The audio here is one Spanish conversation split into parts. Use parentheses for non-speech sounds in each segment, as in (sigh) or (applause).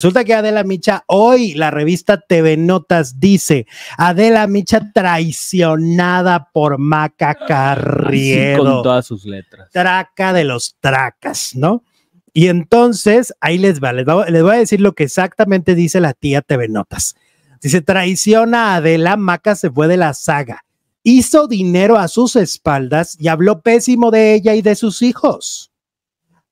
Resulta que Adela Micha hoy, la revista TV Notas dice, Adela Micha traicionada por Maca Carriero. con todas sus letras. Traca de los tracas, ¿no? Y entonces, ahí les va, les, voy a decir lo que exactamente dice la tía TV Notas. Dice, traiciona a Adela, Maca se fue de la saga, hizo dinero a sus espaldas y habló pésimo de ella y de sus hijos.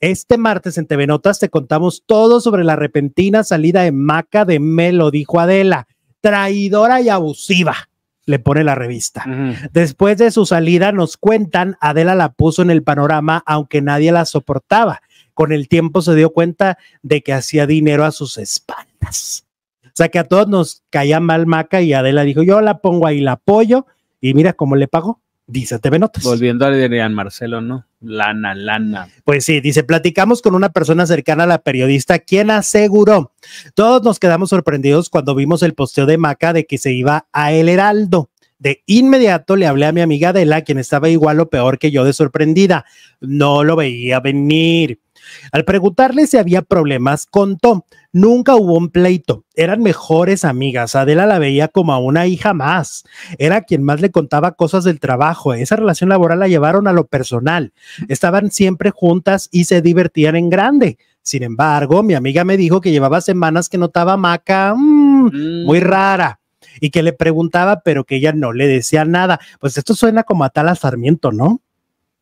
Este martes en TV Notas te contamos todo sobre la repentina salida de Maca de Melo, dijo Adela, traidora y abusiva, le pone la revista. Después de su salida nos cuentan, Adela la puso en el panorama aunque nadie la soportaba. Con el tiempo se dio cuenta de que hacía dinero a sus espaldas. O sea que a todos nos caía mal Maca y Adela dijo, yo la pongo ahí, la apoyo y mira cómo le pagó dice TV Notas. Volviendo a Adrián Marcelo, ¿no? Lana, lana. Pues sí, dice, platicamos con una persona cercana a la periodista, quien aseguró, todos nos quedamos sorprendidos cuando vimos el posteo de Maca de que se iba a El Heraldo. De inmediato le hablé a mi amiga Adela, quien estaba igual o peor que yo de sorprendida. No lo veía venir. Al preguntarle si había problemas, contó, nunca hubo un pleito, eran mejores amigas, Adela la veía como a una hija más, era quien más le contaba cosas del trabajo, esa relación laboral la llevaron a lo personal, estaban siempre juntas y se divertían en grande. Sin embargo, mi amiga me dijo que llevaba semanas que notaba maca mm, mm. muy rara y que le preguntaba, pero que ella no le decía nada. Pues esto suena como a tal Sarmiento, ¿no?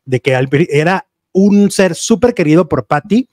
De que era un ser súper querido por Patty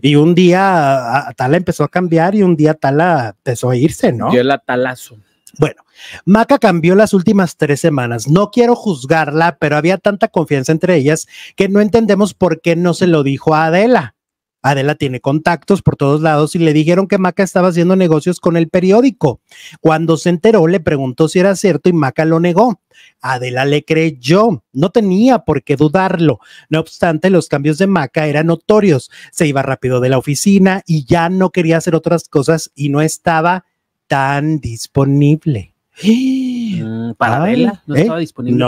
y un día Tala empezó a cambiar y un día Tala empezó a irse, ¿no? Yo la talazo. Bueno, Maca cambió las últimas tres semanas. No quiero juzgarla, pero había tanta confianza entre ellas que no entendemos por qué no se lo dijo a Adela. Adela tiene contactos por todos lados y le dijeron que Maca estaba haciendo negocios con el periódico. Cuando se enteró, le preguntó si era cierto y Maca lo negó. Adela le creyó, no tenía por qué dudarlo. No obstante, los cambios de Maca eran notorios. Se iba rápido de la oficina y ya no quería hacer otras cosas y no estaba tan disponible. ¡Eh! Mm, para Adela, no estaba ¿eh? disponible.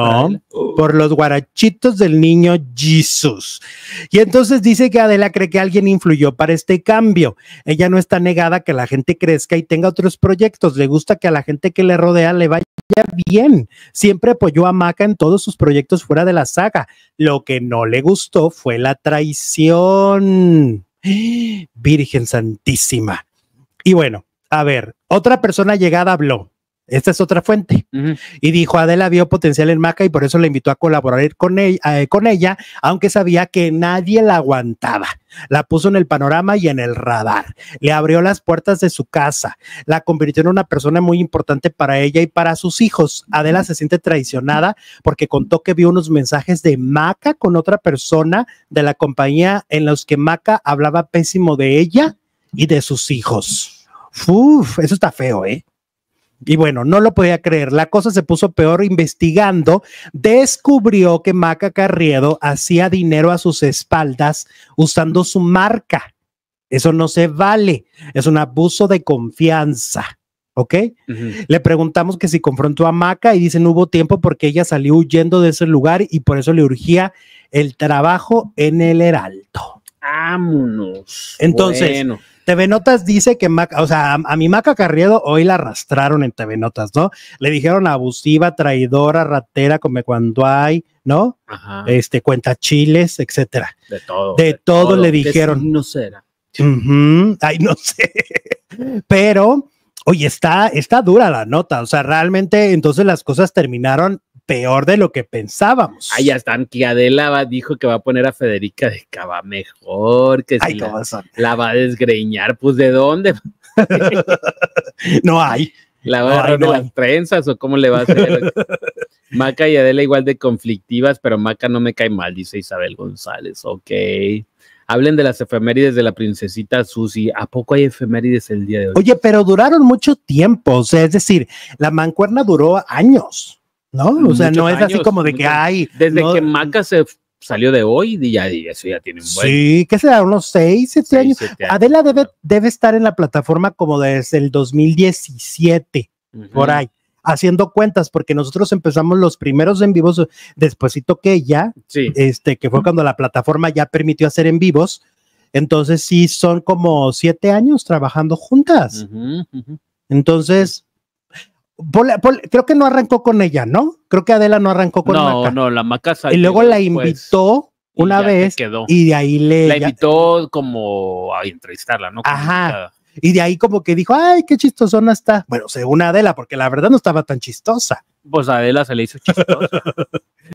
por los guarachitos del niño Jesus. Y entonces dice que Adela cree que alguien influyó para este cambio. Ella no está negada que la gente crezca y tenga otros proyectos. Le gusta que a la gente que le rodea le vaya bien. Siempre apoyó a Maca en todos sus proyectos fuera de la saga. Lo que no le gustó fue la traición. Virgen Santísima. Y bueno, a ver, otra persona llegada habló. Esta es otra fuente. Y dijo, Adela vio potencial en Maca y por eso la invitó a colaborar con ella, eh, con ella, aunque sabía que nadie la aguantaba. La puso en el panorama y en el radar. Le abrió las puertas de su casa. La convirtió en una persona muy importante para ella y para sus hijos. Adela se siente traicionada porque contó que vio unos mensajes de Maca con otra persona de la compañía en los que Maca hablaba pésimo de ella y de sus hijos. Uf, eso está feo, ¿eh? Y bueno, no lo podía creer. La cosa se puso peor investigando. Descubrió que Maca Carriedo hacía dinero a sus espaldas usando su marca. Eso no se vale. Es un abuso de confianza. ¿Ok? Le preguntamos que si confrontó a Maca y dice no hubo tiempo porque ella salió huyendo de ese lugar y por eso le urgía el trabajo en el Heraldo. Vámonos. Entonces, TV Notas dice que Maca, o sea, a, mi Maca Carriedo hoy la arrastraron en TV Notas, ¿no? Le dijeron abusiva, traidora, ratera, come cuando hay, ¿no? Ajá. Este, cuenta chiles, etcétera. De todo. De, todo, le dijeron. No será. Ay, no sé. Pero, oye, está, está dura la nota. O sea, realmente entonces las cosas terminaron peor de lo que pensábamos. Ahí están, que Adela dijo que va a poner a Federica de Cava mejor, que si la, va a desgreñar, pues ¿de dónde? (laughs) no hay. ¿La va a agarrar las trenzas o cómo le va a hacer? (laughs) Maca y Adela igual de conflictivas, pero Maca no me cae mal, dice Isabel González, ok. Hablen de las efemérides de la princesita Susi. ¿A poco hay efemérides el día de hoy? Oye, pero duraron mucho tiempo. O sea, es decir, la mancuerna duró años. ¿no? O sea, no es así como de que hay. Desde que Maca se salió de hoy y ya, eso ya tiene un buen. Sí, que será unos seis siete años. Adela debe, debe estar en la plataforma como desde el 2017, por ahí, haciendo cuentas, porque nosotros empezamos los primeros en vivos después que ya este, que fue cuando la plataforma ya permitió hacer en vivos. Entonces sí, son como siete años trabajando juntas. Entonces, creo que no arrancó con ella, ¿no? Creo que Adela no arrancó con No, Maca. no, la Maca salió, Y luego la invitó una vez quedó. y de ahí le... La invitó como a entrevistarla, ¿no? Ajá. Y de ahí como que dijo, ay, qué chistosona está. Bueno, según Adela, porque la verdad no estaba tan chistosa. Pues Adela se le hizo chistosa. (laughs)